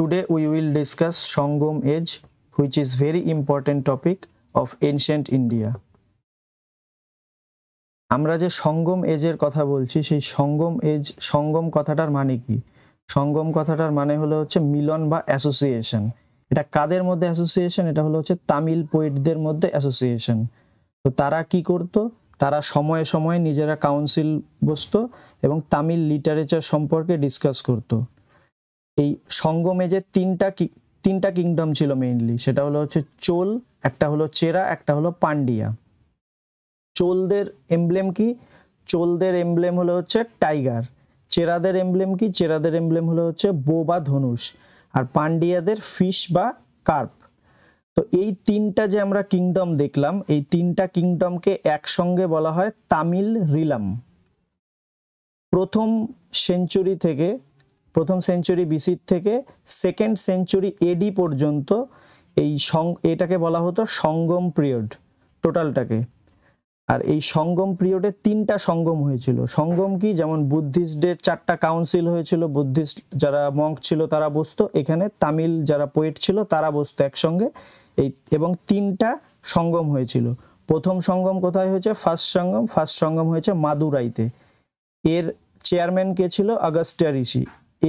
today we will discuss Sangam age which is very important topic of ancient India আমরা যে সঙ্গম এজের কথা বলছি সেই সঙ্গম এজ সঙ্গম কথাটার মানে কি সঙ্গম কথাটার মানে হলো হচ্ছে মিলন বা অ্যাসোসিয়েশন এটা কাদের মধ্যে অ্যাসোসিয়েশন এটা হলো হচ্ছে তামিল পোয়েটদের মধ্যে অ্যাসোসিয়েশন তো তারা কি করত তারা সময়ে সময়ে নিজেরা কাউন্সিল বসত এবং তামিল লিটারেচার সম্পর্কে ডিসকাস করতো এই সঙ্গমে যে তিনটা তিনটা কিংডম ছিল মেইনলি সেটা হলো হচ্ছে চোল একটা হলো চেরা একটা হলো পান্ডিয়া চোলদের এমব্লেম কি চোলদের এমব্লেম হলো হচ্ছে টাইগার চেরাদের এমব্লেম কি চেরাদের এমব্লেম হলো হচ্ছে বো বা ধনুষ আর পান্ডিয়াদের ফিশ বা কার্প তো এই তিনটা যে আমরা কিংডম দেখলাম এই তিনটা কিংডমকে একসঙ্গে বলা হয় তামিল রিলাম প্রথম সেঞ্চুরি থেকে প্রথম সেঞ্চুরি বিসির থেকে সেকেন্ড সেঞ্চুরি এডি পর্যন্ত এই সং এটাকে বলা হতো সঙ্গম পিরিয়ড টোটালটাকে আর এই সঙ্গম পিরিয়ডে তিনটা সঙ্গম হয়েছিল সঙ্গম কি যেমন বুদ্ধিস্টদের চারটা কাউন্সিল হয়েছিল বুদ্ধিস্ট যারা মঙ্ক ছিল তারা বসতো এখানে তামিল যারা পোয়েট ছিল তারা বসতো একসঙ্গে এই এবং তিনটা সঙ্গম হয়েছিল প্রথম সঙ্গম কোথায় হয়েছে ফার্স্ট সঙ্গম ফার্স্ট সঙ্গম হয়েছে মাদুরাইতে এর চেয়ারম্যান কে ছিল আগস্টিয়া ঋষি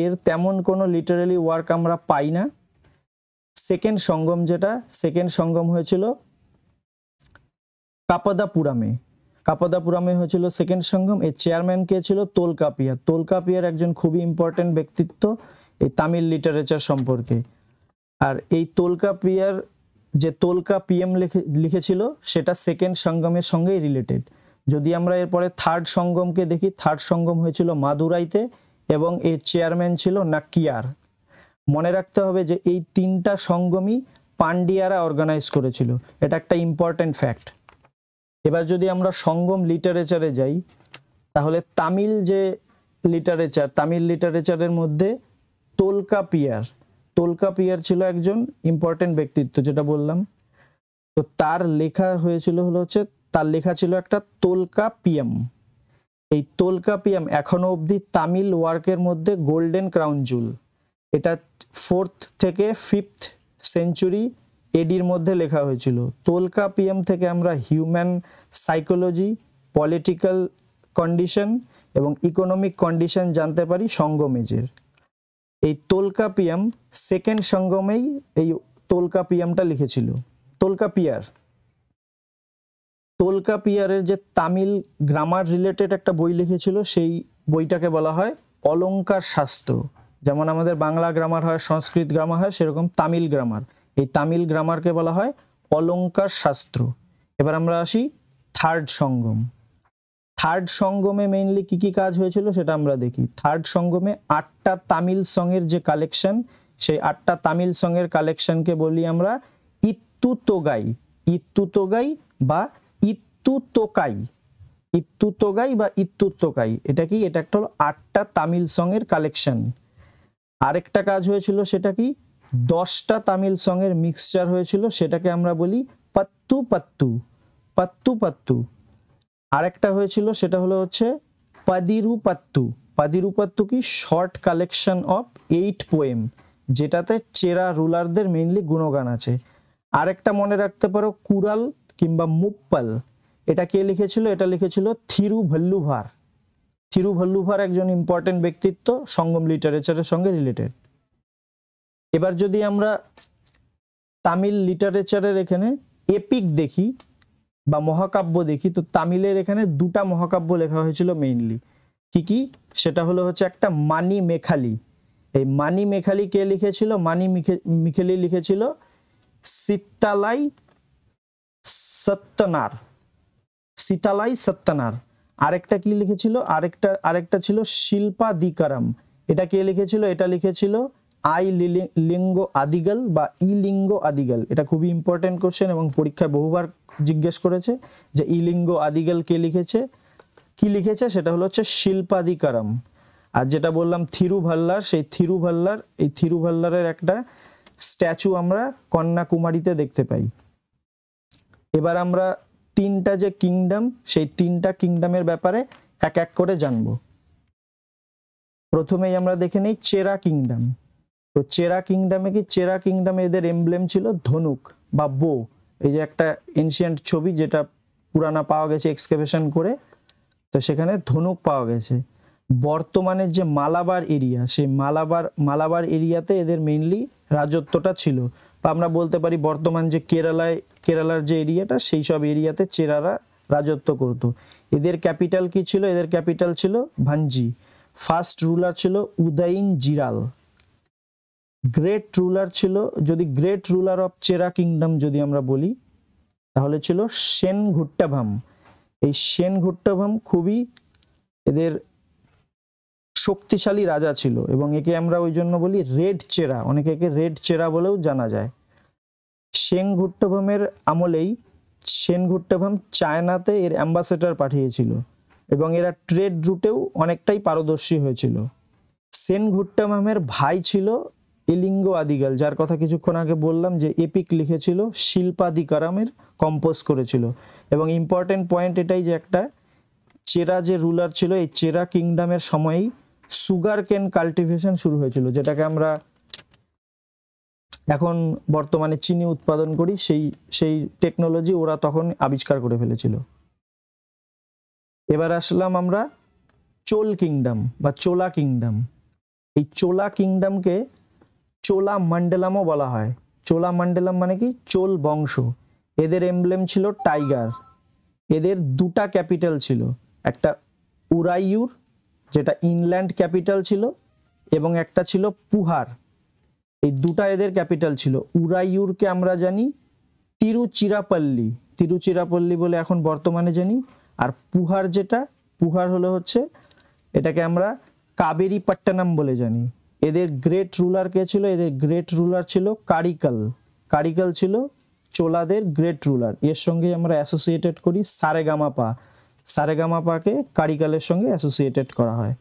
এর তেমন কোনো লিটারেলি ওয়ার্ক আমরা পাই না সেকেন্ড সঙ্গম যেটা সেকেন্ড সঙ্গম হয়েছিল কাপাদাপুরামে কাপাদাপুরামে হয়েছিল সেকেন্ড সঙ্গম এর চেয়ারম্যান কে ছিল তোলকাপিয়া তোলকাপিয়ার একজন খুবই ইম্পর্টেন্ট ব্যক্তিত্ব এই তামিল লিটারেচার সম্পর্কে আর এই তোলকাপিয়ার যে তোলকা পিএম লিখে লিখেছিল সেটা সেকেন্ড সঙ্গমের সঙ্গেই রিলেটেড যদি আমরা এরপরে থার্ড সঙ্গমকে দেখি থার্ড সঙ্গম হয়েছিল মাদুরাইতে এবং এর চেয়ারম্যান ছিল নাকিয়ার মনে রাখতে হবে যে এই তিনটা সঙ্গমই পান্ডিয়ারা অর্গানাইজ করেছিল এটা একটা ইম্পর্ট্যান্ট ফ্যাক্ট এবার যদি আমরা সঙ্গম লিটারেচারে যাই তাহলে তামিল যে লিটারেচার তামিল লিটারেচারের মধ্যে তোলকা পিয়ার তোলকা পিয়ার ছিল একজন ইম্পর্টেন্ট ব্যক্তিত্ব যেটা বললাম তো তার লেখা হয়েছিল হলো হচ্ছে তার লেখা ছিল একটা তোলকা পিয়াম এই তোলকাপিয়াম এখনও অবধি তামিল ওয়ার্কের মধ্যে গোল্ডেন ক্রাউন জুল এটা ফোর্থ থেকে ফিফথ সেঞ্চুরি এডির মধ্যে লেখা হয়েছিল তোলকাপিয়াম থেকে আমরা হিউম্যান সাইকোলজি পলিটিক্যাল কন্ডিশন এবং ইকোনমিক কন্ডিশন জানতে পারি সঙ্গমেজের এই তোলকাপিয়াম সেকেন্ড সঙ্গমেই এই তোলকাপিয়ামটা লিখেছিল তোলকাপিয়ার পিয়ারের যে তামিল গ্রামার রিলেটেড একটা বই লিখেছিল সেই বইটাকে বলা হয় অলঙ্কার শাস্ত্র যেমন আমাদের বাংলা গ্রামার হয় সংস্কৃত গ্রামার হয় সেরকম তামিল গ্রামার এই তামিল গ্রামারকে বলা হয় অলঙ্কার শাস্ত্র এবার আমরা আসি থার্ড সঙ্গম থার্ড সঙ্গমে মেইনলি কি কি কাজ হয়েছিল সেটা আমরা দেখি থার্ড সঙ্গমে আটটা তামিল সঙের যে কালেকশন সেই আটটা তামিল সঙের কালেকশনকে বলি আমরা ইত্তু তোগাই বা ইত্তু তোকাই ইত্তু তোগাই বা ইত্তু তোকাই এটা কি এটা একটা হলো আটটা তামিল সঙের কালেকশন আরেকটা কাজ হয়েছিল সেটা কি দশটা তামিল সঙের মিক্সচার হয়েছিল সেটাকে আমরা বলি পাত্তু পাত্তু পাত্তু পাত্তু আরেকটা হয়েছিল সেটা হলো হচ্ছে পাদিরু পাত্তু পাদিরু পাত্তু কি short collection of eight poem যেটাতে চেরা রুলারদের মেইনলি গুণগান আছে আরেকটা মনে রাখতে পারো কুরাল কিংবা মুপ্পাল এটা কে লিখেছিল এটা লিখেছিল থিরুভল্লুভার থিরুভল্লুভার একজন ইম্পর্টেন্ট ব্যক্তিত্ব সঙ্গম লিটারেচারের সঙ্গে রিলেটেড এবার যদি আমরা তামিল লিটারেচারের এখানে এপিক দেখি বা মহাকাব্য দেখি তো তামিলের এখানে দুটা মহাকাব্য লেখা হয়েছিল মেইনলি কি কি সেটা হলো হচ্ছে একটা মানি মেখালি এই মানি মেখালি কে লিখেছিল মানি মিখে মিখেলি লিখেছিল সিত্তালাই সত্যনার সিতালাই সত্তানার আরেকটা কি লিখেছিল আরেকটা আরেকটা ছিল শিল্পা দিকারাম এটা কে লিখেছিল এটা লিখেছিল আই লিঙ্গ আদিগাল বা ই লিঙ্গ আদিগাল এটা খুবই ইম্পর্টেন্ট কোশ্চেন এবং পরীক্ষায় বহুবার জিজ্ঞেস করেছে যে ই লিঙ্গ আদিগাল কে লিখেছে কি লিখেছে সেটা হলো হচ্ছে শিল্পাদিকারাম আর যেটা বললাম ভাল্লার সেই ভাল্লার এই ভাল্লারের একটা স্ট্যাচু আমরা কন্যাকুমারীতে দেখতে পাই এবার আমরা তিনটা যে কিংডম সেই তিনটা কিংডমের ব্যাপারে এক এক করে জানব প্রথমেই আমরা দেখে নিই চেরা কিংডম তো চেরা কিংডমে কি চেরা কিংডমে এদের এমব্লেম ছিল ধনুক বা বো এই যে একটা এনশিয়েন্ট ছবি যেটা পুরানা পাওয়া গেছে এক্সকেভেশন করে তো সেখানে ধনুক পাওয়া গেছে বর্তমানে যে মালাবার এরিয়া সেই মালাবার মালাবার এরিয়াতে এদের মেইনলি রাজত্বটা ছিল বা আমরা বলতে পারি বর্তমান যে কেরালায় কেরালার যে এরিয়াটা সেই সব এরিয়াতে চেরারা রাজত্ব করত এদের ক্যাপিটাল কি ছিল এদের ক্যাপিটাল ছিল ভাঞ্জি ফার্স্ট রুলার ছিল উদয়িন জিরাল গ্রেট রুলার ছিল যদি great ruler of Chera kingdom যদি আমরা বলি তাহলে ছিল সেন ঘুট্টাভাম এই সেন ঘুট্টাভাম খুবই এদের শক্তিশালী রাজা ছিল এবং একে আমরা ওই জন্য বলি রেড চেরা অনেকে একে রেড চেরা বলেও জানা যায় সেন ঘুট্টভমের আমলেই সেন ঘুট্টভম চায়নাতে এর অ্যাম্বাসেডার পাঠিয়েছিল এবং এরা ট্রেড রুটেও অনেকটাই পারদর্শী হয়েছিল সেন ঘুট্টামামের ভাই ছিল ইলিঙ্গ আদিগাল যার কথা কিছুক্ষণ আগে বললাম যে এপিক লিখেছিল শিল্পাদিকারামের কম্পোজ করেছিল এবং ইম্পর্টেন্ট পয়েন্ট এটাই যে একটা চেরা যে রুলার ছিল এই চেরা কিংডমের সময়ই সুগার কেন কাল্টিভেশন শুরু হয়েছিল যেটাকে আমরা এখন বর্তমানে চিনি উৎপাদন করি সেই সেই টেকনোলজি ওরা তখন আবিষ্কার করে ফেলেছিল এবার আসলাম আমরা চোল কিংডম বা চোলা কিংডম এই চোলা কিংডমকে চোলা মান্ডেলামও বলা হয় চোলা মান্ডেলাম মানে কি চোল বংশ এদের এমব্লেম ছিল টাইগার এদের দুটা ক্যাপিটাল ছিল একটা উরাইউর যেটা ইনল্যান্ড ক্যাপিটাল ছিল এবং একটা ছিল পুহার এই দুটা এদের ক্যাপিটাল ছিল উরাইয়ুরকে আমরা জানি তিরুচিরাপল্লি তিরুচিরাপল্লি বলে এখন বর্তমানে জানি আর পুহার যেটা পুহার হলো হচ্ছে এটাকে আমরা কাবেরি পাট্টানাম বলে জানি এদের গ্রেট রুলার কে ছিল এদের গ্রেট রুলার ছিল কারিকাল কারিকাল ছিল চোলাদের গ্রেট রুলার এর সঙ্গে আমরা অ্যাসোসিয়েটেড করি সারেগামাপা সারেগামাপাকে কারিকালের সঙ্গে অ্যাসোসিয়েটেড করা হয়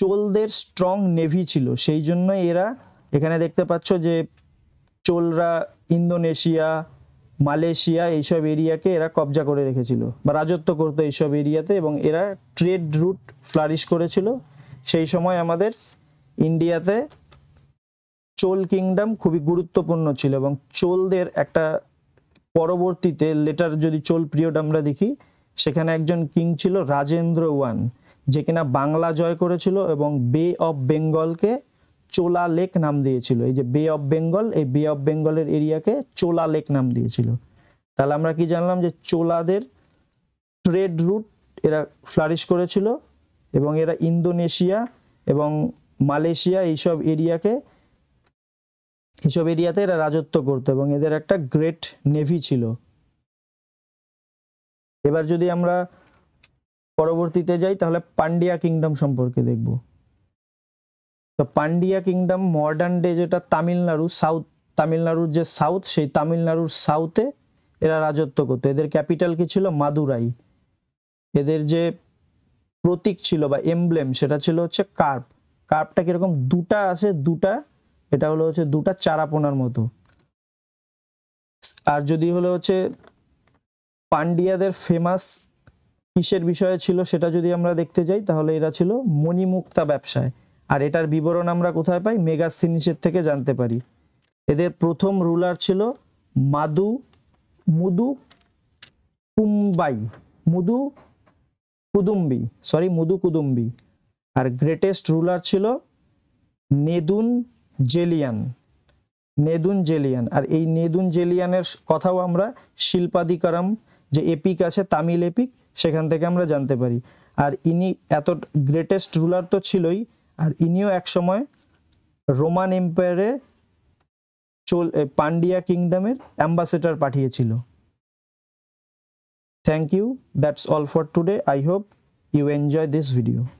চোলদের স্ট্রং নেভি ছিল সেই জন্য এরা এখানে দেখতে পাচ্ছ যে চোলরা ইন্দোনেশিয়া মালয়েশিয়া এইসব এরিয়াকে এরা কবজা করে রেখেছিল বা রাজত্ব করতো এইসব এরিয়াতে এবং এরা ট্রেড রুট ফ্লারিশ করেছিল সেই সময় আমাদের ইন্ডিয়াতে চোল কিংডম খুবই গুরুত্বপূর্ণ ছিল এবং চোলদের একটা পরবর্তীতে লেটার যদি চোল পিরিয়ড আমরা দেখি সেখানে একজন কিং ছিল রাজেন্দ্র ওয়ান যে কিনা বাংলা জয় করেছিল এবং বে অফ বেঙ্গলকে চোলা লেক নাম দিয়েছিল এই যে বে অফ বেঙ্গল এই বে অফ বেঙ্গলের এরিয়াকে চোলা লেক নাম দিয়েছিল তাহলে আমরা কি জানলাম যে চোলাদের ট্রেড রুট এরা ফ্লারিশ করেছিল এবং এরা ইন্দোনেশিয়া এবং মালয়েশিয়া এইসব এরিয়াকে এইসব এরিয়াতে এরা রাজত্ব করতো এবং এদের একটা গ্রেট নেভি ছিল এবার যদি আমরা পরবর্তীতে যাই তাহলে পান্ডিয়া কিংডম সম্পর্কে দেখব তো পান্ডিয়া কিংডম মডার্ন ডে যেটা তামিলনাড়ু সাউথ তামিলনাড়ুর যে সাউথ সেই তামিলনাড়ুর সাউথে এরা রাজত্ব করতো এদের ক্যাপিটাল কি ছিল মাদুরাই এদের যে প্রতীক ছিল বা এমব্লেম সেটা ছিল হচ্ছে কার্প কার্পটা কিরকম দুটা আছে দুটা এটা হলো হচ্ছে দুটা চারাপোনার মতো আর যদি হলো হচ্ছে পান্ডিয়াদের ফেমাস কিসের বিষয়ে ছিল সেটা যদি আমরা দেখতে যাই তাহলে এরা ছিল মণিমুক্তা ব্যবসায় আর এটার বিবরণ আমরা কোথায় পাই মেগাস্থিনিসের থেকে জানতে পারি এদের প্রথম রুলার ছিল Madu Mudukumbai Mudukudumbi sorry Mudukudumbi আর গ্রেটেস্ট রুলার ছিল নেদুন জেলিয়ান নেদুন জেলিয়ান আর এই নেদুন জেলিয়ানের কথাও আমরা শিল্পাদিকারম যে এপিক আছে তামিল এপিক সেখান থেকে আমরা জানতে পারি আর ইনি এত গ্রেটেস্ট রুলার তো ছিলই আর ইনিও একসময় রোমান এম্পায়ারের চোল পান্ডিয়া কিংডমের অ্যাম্বাসেডার পাঠিয়েছিল thank you that's all for today I hope you enjoy this video